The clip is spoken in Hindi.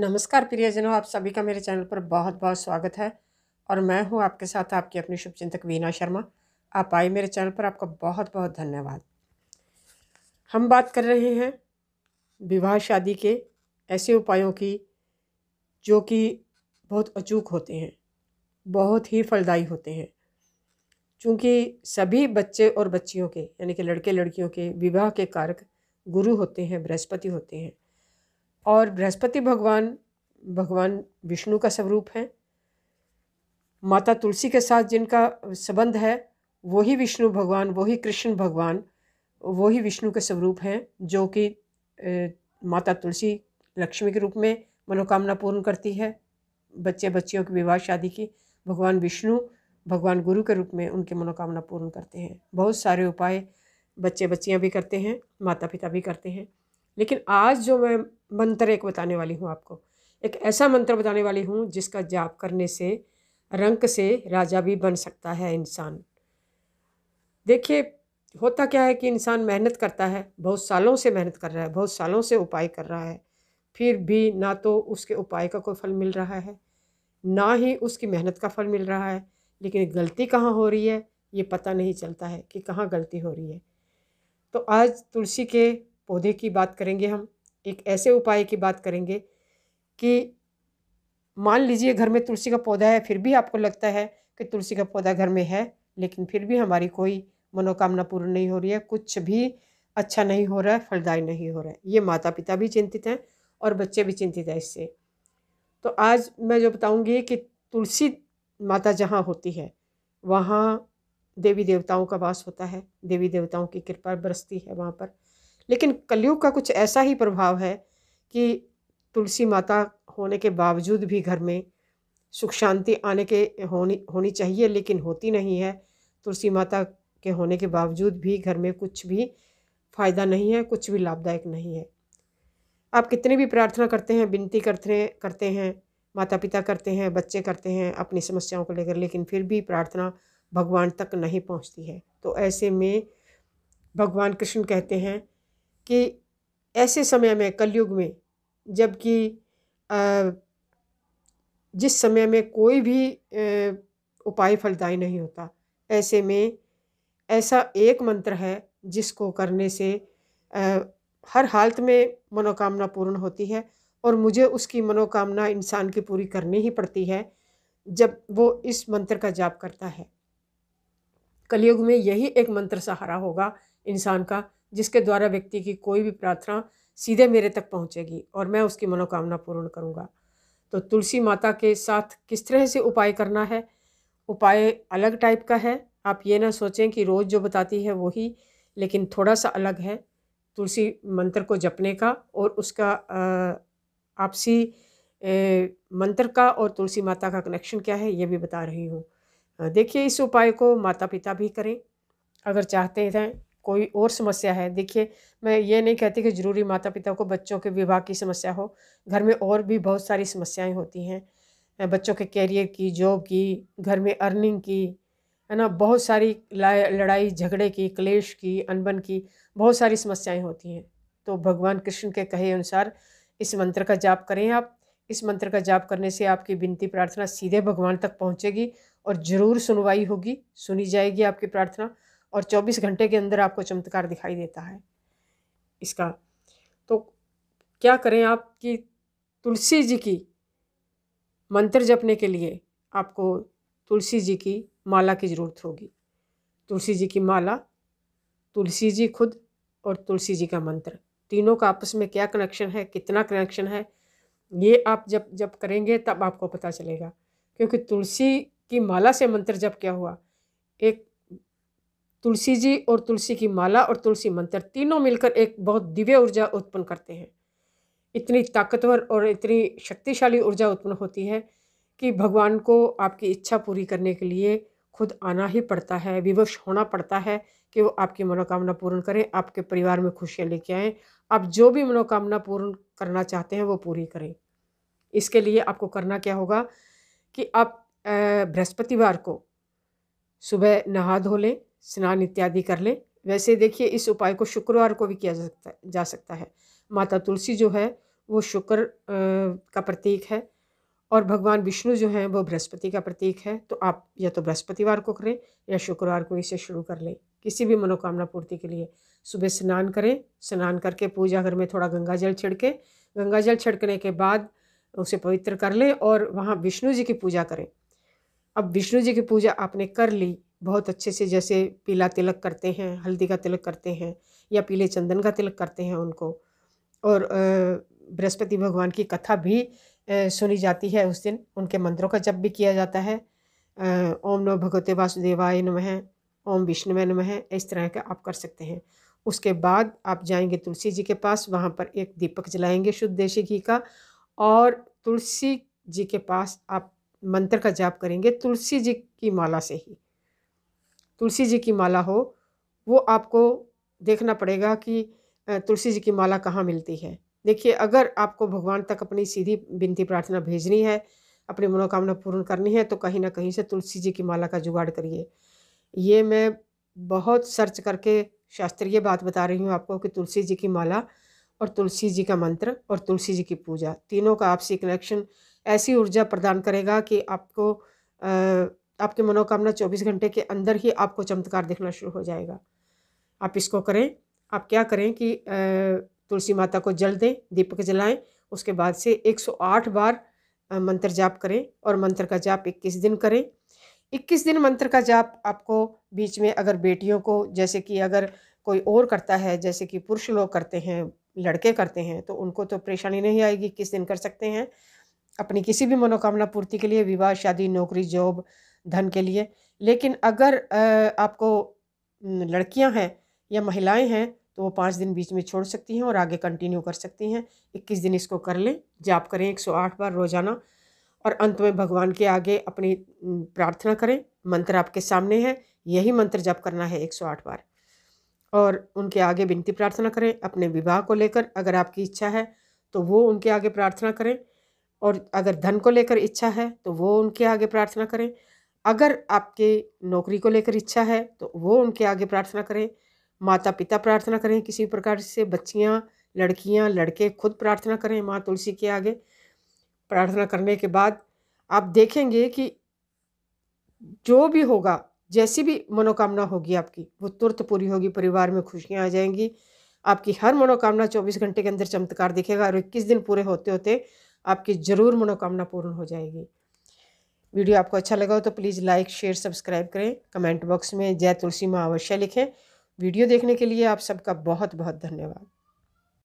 नमस्कार प्रियजनों आप सभी का मेरे चैनल पर बहुत बहुत स्वागत है और मैं हूं आपके साथ आपकी अपनी शुभचिंतक वीना शर्मा आप आए मेरे चैनल पर आपका बहुत बहुत धन्यवाद हम बात कर रहे हैं विवाह शादी के ऐसे उपायों की जो कि बहुत अचूक होते हैं बहुत ही फलदायी होते हैं चूँकि सभी बच्चे और बच्चियों के यानी कि लड़के लड़कियों के विवाह के कारक गुरु होते हैं बृहस्पति होते हैं और बृहस्पति भगवान भगवान विष्णु का स्वरूप है माता तुलसी के साथ जिनका संबंध है वही विष्णु भगवान वही कृष्ण भगवान वही विष्णु के स्वरूप हैं जो कि माता तुलसी लक्ष्मी के रूप में मनोकामना पूर्ण करती है बच्चे बच्चियों की विवाह शादी की भगवान विष्णु भगवान गुरु के रूप में उनकी मनोकामना पूर्ण करते हैं बहुत सारे उपाय बच्चे बच्चियाँ भी करते हैं माता पिता भी करते हैं लेकिन आज जो मैं मंत्र एक बताने वाली हूँ आपको एक ऐसा मंत्र बताने वाली हूँ जिसका जाप करने से रंक से राजा भी बन सकता है इंसान देखिए होता क्या है कि इंसान मेहनत करता है बहुत सालों से मेहनत कर रहा है बहुत सालों से उपाय कर रहा है फिर भी ना तो उसके उपाय का कोई फल मिल रहा है ना ही उसकी मेहनत का फल मिल रहा है लेकिन गलती कहाँ हो रही है ये पता नहीं चलता है कि कहाँ गलती हो रही है तो आज तुलसी के पौधे की बात करेंगे हम एक ऐसे उपाय की बात करेंगे कि मान लीजिए घर में तुलसी का पौधा है फिर भी आपको लगता है कि तुलसी का पौधा घर में है लेकिन फिर भी हमारी कोई मनोकामना पूर्ण नहीं हो रही है कुछ भी अच्छा नहीं हो रहा है फलदायी नहीं हो रहा है ये माता पिता भी चिंतित हैं और बच्चे भी चिंतित हैं इससे तो आज मैं जो बताऊंगी कि तुलसी माता जहाँ होती है वहाँ देवी देवताओं का वास होता है देवी देवताओं की कृपा बरसती है वहाँ पर लेकिन कलयुग का कुछ ऐसा ही प्रभाव है कि तुलसी माता होने के बावजूद भी घर में सुख शांति आने के होनी होनी चाहिए लेकिन होती नहीं है तुलसी माता के होने के बावजूद भी घर में कुछ भी फ़ायदा नहीं है कुछ भी लाभदायक नहीं है आप कितनी भी प्रार्थना करते हैं विनती करते करते हैं माता पिता करते हैं बच्चे करते हैं अपनी समस्याओं को लेकर लेकिन फिर भी प्रार्थना भगवान तक नहीं पहुंचती है तो ऐसे में भगवान कृष्ण कहते हैं कि ऐसे समय में कलयुग में जबकि जिस समय में कोई भी उपाय फलदायी नहीं होता ऐसे में ऐसा एक मंत्र है जिसको करने से हर हालत में मनोकामना पूर्ण होती है और मुझे उसकी मनोकामना इंसान की पूरी करनी ही पड़ती है जब वो इस मंत्र का जाप करता है कलयुग में यही एक मंत्र सहारा होगा इंसान का जिसके द्वारा व्यक्ति की कोई भी प्रार्थना सीधे मेरे तक पहुंचेगी और मैं उसकी मनोकामना पूर्ण करूंगा तो तुलसी माता के साथ किस तरह से उपाय करना है उपाय अलग टाइप का है आप ये ना सोचें कि रोज़ जो बताती है वही लेकिन थोड़ा सा अलग है तुलसी मंत्र को जपने का और उसका आ, आपसी मंत्र का और तुलसी माता का कनेक्शन क्या है ये भी बता रही हूँ देखिए इस उपाय को माता पिता भी करें अगर चाहते हैं कोई और समस्या है देखिए मैं ये नहीं कहती कि ज़रूरी माता पिता को बच्चों के विवाह की समस्या हो घर में और भी बहुत सारी समस्याएं होती हैं बच्चों के कैरियर की जॉब की घर में अर्निंग की है ना बहुत सारी लड़ाई झगड़े की क्लेश की अनबन की बहुत सारी समस्याएं होती हैं तो भगवान कृष्ण के कहे अनुसार इस मंत्र का जाप करें आप इस मंत्र का जाप करने से आपकी विनती प्रार्थना सीधे भगवान तक पहुंचेगी और ज़रूर सुनवाई होगी सुनी जाएगी आपकी प्रार्थना और 24 घंटे के अंदर आपको चमत्कार दिखाई देता है इसका तो क्या करें आपकी तुलसी जी की मंत्र जपने के लिए आपको तुलसी जी की माला की ज़रूरत होगी तुलसी जी की माला तुलसी जी खुद और तुलसी जी का मंत्र तीनों का आपस में क्या कनेक्शन है कितना कनेक्शन है ये आप जब जब करेंगे तब आपको पता चलेगा क्योंकि तुलसी की माला से मंत्र जब क्या हुआ एक तुलसी जी और तुलसी की माला और तुलसी मंत्र तीनों मिलकर एक बहुत दिव्य ऊर्जा उत्पन्न करते हैं इतनी ताकतवर और इतनी शक्तिशाली ऊर्जा उत्पन्न होती है कि भगवान को आपकी इच्छा पूरी करने के लिए खुद आना ही पड़ता है विवश होना पड़ता है कि वो आपकी मनोकामना पूर्ण करें आपके परिवार में खुशियाँ लेके आएँ आप जो भी मनोकामना पूर्ण करना चाहते हैं वो पूरी करें इसके लिए आपको करना क्या होगा कि आप बृहस्पतिवार को सुबह नहा धो लें स्नान इत्यादि कर लें वैसे देखिए इस उपाय को शुक्रवार को भी किया जा सकता जा सकता है माता तुलसी जो है वो शुक्र का प्रतीक है और भगवान विष्णु जो हैं वो बृहस्पति का प्रतीक है तो आप या तो बृहस्पतिवार को करें या शुक्रवार को इसे शुरू कर लें किसी भी मनोकामना पूर्ति के लिए सुबह स्नान करें स्नान करके पूजा घर में थोड़ा गंगा जल छिड़के गंगा जल छिड़कने के बाद उसे पवित्र कर लें और वहाँ विष्णु जी की पूजा करें अब विष्णु जी की पूजा आपने कर ली बहुत अच्छे से जैसे पीला तिलक करते हैं हल्दी का तिलक करते हैं या पीले चंदन का तिलक करते हैं उनको और बृहस्पति भगवान की कथा भी सुनी जाती है उस दिन उनके मंत्रों का जप भी किया जाता है ओम नमः भगवते वासुदेवाय नमः ओम विष्णु है इस तरह का आप कर सकते हैं उसके बाद आप जाएंगे तुलसी जी के पास वहाँ पर एक दीपक जलाएंगे शुद्ध देशी घी का और तुलसी जी के पास आप मंत्र का जाप करेंगे तुलसी जी की माला से ही तुलसी जी की माला हो वो आपको देखना पड़ेगा कि तुलसी जी की माला कहाँ मिलती है देखिए अगर आपको भगवान तक अपनी सीधी विनती प्रार्थना भेजनी है अपनी मनोकामना पूर्ण करनी है तो कहीं ना कहीं से तुलसी जी की माला का जुगाड़ करिए ये मैं बहुत सर्च करके शास्त्रीय बात बता रही हूँ आपको कि तुलसी जी की माला और तुलसी जी का मंत्र और तुलसी जी की पूजा तीनों का आपसी कनेक्शन ऐसी ऊर्जा प्रदान करेगा कि आपको आपके आपकी मनोकामना 24 घंटे के अंदर ही आपको चमत्कार दिखना शुरू हो जाएगा आप इसको करें आप क्या करें कि तुलसी माता को जल दें दीपक जलाएं उसके बाद से 108 बार मंत्र जाप करें और मंत्र का जाप 21 दिन करें 21 दिन मंत्र का जाप आपको बीच में अगर बेटियों को जैसे कि अगर कोई और करता है जैसे कि पुरुष लोग करते हैं लड़के करते हैं तो उनको तो परेशानी नहीं आएगी किस दिन कर सकते हैं अपनी किसी भी मनोकामना पूर्ति के लिए विवाह शादी नौकरी जॉब धन के लिए लेकिन अगर आपको लड़कियां हैं या महिलाएं हैं तो वो पाँच दिन बीच में छोड़ सकती हैं और आगे कंटिन्यू कर सकती हैं इक्कीस दिन इसको कर लें जाप करें एक सौ आठ बार रोज़ाना और अंत में भगवान के आगे अपनी प्रार्थना करें मंत्र आपके सामने है यही मंत्र जप करना है 108 बार और उनके आगे विनती प्रार्थना करें अपने विवाह को लेकर अगर आपकी इच्छा है तो वो उनके आगे प्रार्थना करें और अगर धन को लेकर इच्छा है तो वो उनके आगे प्रार्थना करें अगर आपके नौकरी को लेकर इच्छा है तो वो उनके आगे प्रार्थना करें माता पिता प्रार्थना करें किसी प्रकार से बच्चियाँ लड़कियाँ लड़के खुद प्रार्थना करें माँ तुलसी के आगे प्रार्थना करने के बाद आप देखेंगे कि जो भी होगा जैसी भी मनोकामना होगी आपकी वो तुरंत पूरी होगी परिवार में खुशियाँ आ जाएंगी आपकी हर मनोकामना 24 घंटे के अंदर चमत्कार दिखेगा और 21 दिन पूरे होते होते आपकी ज़रूर मनोकामना पूर्ण हो जाएगी वीडियो आपको अच्छा लगा हो तो प्लीज़ लाइक शेयर सब्सक्राइब करें कमेंट बॉक्स में जय तुलसी माँ अवश्य लिखें वीडियो देखने के लिए आप सबका बहुत बहुत धन्यवाद